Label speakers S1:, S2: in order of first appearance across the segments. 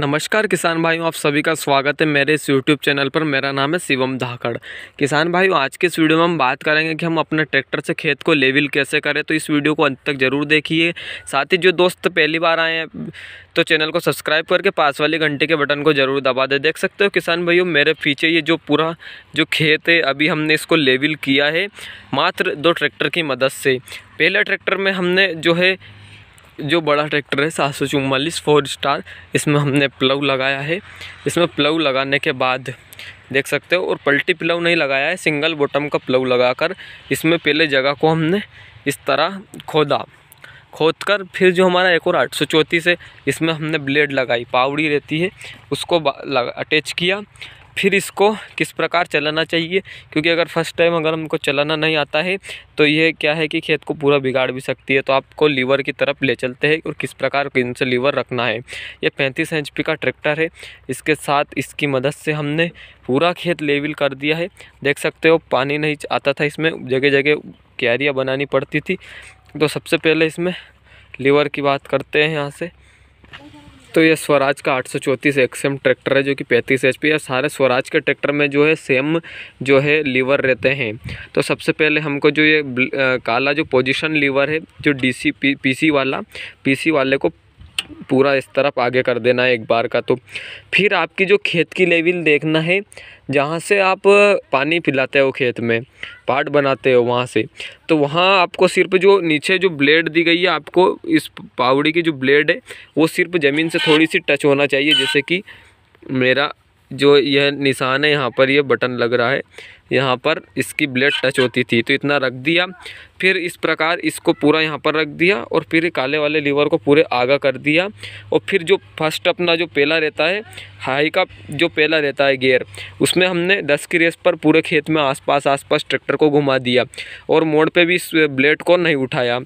S1: नमस्कार किसान भाइयों आप सभी का स्वागत है मेरे इस यूट्यूब चैनल पर मेरा नाम है शिवम धाकड़ किसान भाइयों आज के इस वीडियो में हम बात करेंगे कि हम अपने ट्रैक्टर से खेत को लेवल कैसे करें तो इस वीडियो को अंत तक जरूर देखिए साथ ही जो दोस्त पहली बार आए हैं तो चैनल को सब्सक्राइब करके पास वाले घंटे के बटन को जरूर दबा दे देख सकते हो किसान भाइयों मेरे पीछे ये जो पूरा जो खेत है अभी हमने इसको लेवल किया है मात्र दो ट्रैक्टर की मदद से पहले ट्रैक्टर में हमने जो है जो बड़ा ट्रैक्टर है सात सौ चुम्बालीस फोर स्टार इसमें हमने प्लव लगाया है इसमें प्लव लगाने के बाद देख सकते हो और पल्टी प्लव नहीं लगाया है सिंगल बॉटम का प्लव लगाकर इसमें पहले जगह को हमने इस तरह खोदा खोद कर फिर जो हमारा एक और आठ सौ चौंतीस है इसमें हमने ब्लेड लगाई पावड़ी रहती है उसको अटैच किया फिर इसको किस प्रकार चलाना चाहिए क्योंकि अगर फर्स्ट टाइम अगर हमको चलाना नहीं आता है तो यह क्या है कि खेत को पूरा बिगाड़ भी सकती है तो आपको लीवर की तरफ ले चलते हैं और किस प्रकार इनसे लीवर रखना है ये पैंतीस एच का ट्रैक्टर है इसके साथ इसकी मदद से हमने पूरा खेत लेवल कर दिया है देख सकते हो पानी नहीं आता था इसमें जगह जगह क्यारियाँ बनानी पड़ती थी तो सबसे पहले इसमें लीवर की बात करते हैं यहाँ से तो ये स्वराज का आठ सौ चौंतीस एक्सएम ट्रैक्टर है जो कि पैंतीस एच पी है सारे स्वराज के ट्रैक्टर में जो है सेम जो है लीवर रहते हैं तो सबसे पहले हमको जो ये काला जो पोजीशन लीवर है जो डीसी पीसी वाला पीसी वाले को पूरा इस तरफ आगे कर देना है एक बार का तो फिर आपकी जो खेत की लेवल देखना है जहाँ से आप पानी पिलाते हो खेत में पार्ट बनाते हो वहाँ से तो वहाँ आपको सिर्फ जो नीचे जो ब्लेड दी गई है आपको इस पावड़ी की जो ब्लेड है वो सिर्फ ज़मीन से थोड़ी सी टच होना चाहिए जैसे कि मेरा जो यह निशान है यहाँ पर यह बटन लग रहा है यहाँ पर इसकी ब्लेड टच होती थी तो इतना रख दिया फिर इस प्रकार इसको पूरा यहाँ पर रख दिया और फिर काले वाले लीवर को पूरे आगा कर दिया और फिर जो फर्स्ट अपना जो पेला रहता है हाई का जो पेला रहता है गेयर उसमें हमने दस की रेस पर पूरे खेत में आसपास आसपास ट्रैक्टर को घुमा दिया और मोड़ पे भी इस ब्लेड को नहीं उठाया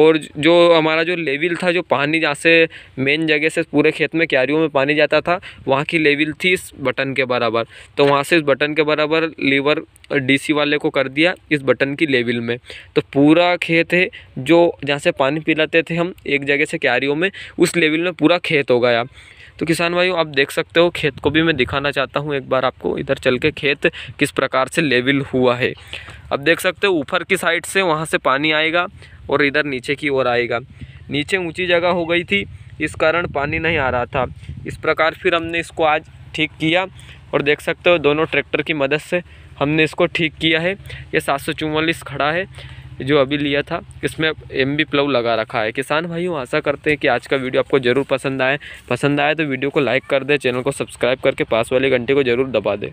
S1: और जो हमारा जो लेविल था जो पानी जहाँ से मेन जगह से पूरे खेत में क्यारियों में पानी जाता था वहाँ की लेविल थी इस बटन के बराबर तो वहाँ से इस बटन के बराबर लीवर डीसी वाले को कर दिया इस बटन की लेवल में तो पूरा खेत है जो जहाँ से पानी पिलाते थे हम एक जगह से क्यारियों में उस लेवल में पूरा खेत हो गया तो किसान भाइयों आप देख सकते हो खेत को भी मैं दिखाना चाहता हूँ एक बार आपको इधर चल के खेत किस प्रकार से लेवल हुआ है अब देख सकते हो ऊपर की साइड से वहाँ से पानी आएगा और इधर नीचे की ओर आएगा नीचे ऊँची जगह हो गई थी इस कारण पानी नहीं आ रहा था इस प्रकार फिर हमने इसको आज ठीक किया और देख सकते हो दोनों ट्रैक्टर की मदद से हमने इसको ठीक किया है ये सात खड़ा है जो अभी लिया था इसमें एम बी प्लव लगा रखा है किसान भाइयों आशा करते हैं कि आज का वीडियो आपको ज़रूर पसंद आए पसंद आए तो वीडियो को लाइक कर दे चैनल को सब्सक्राइब करके पास वाले घंटे को ज़रूर दबा दें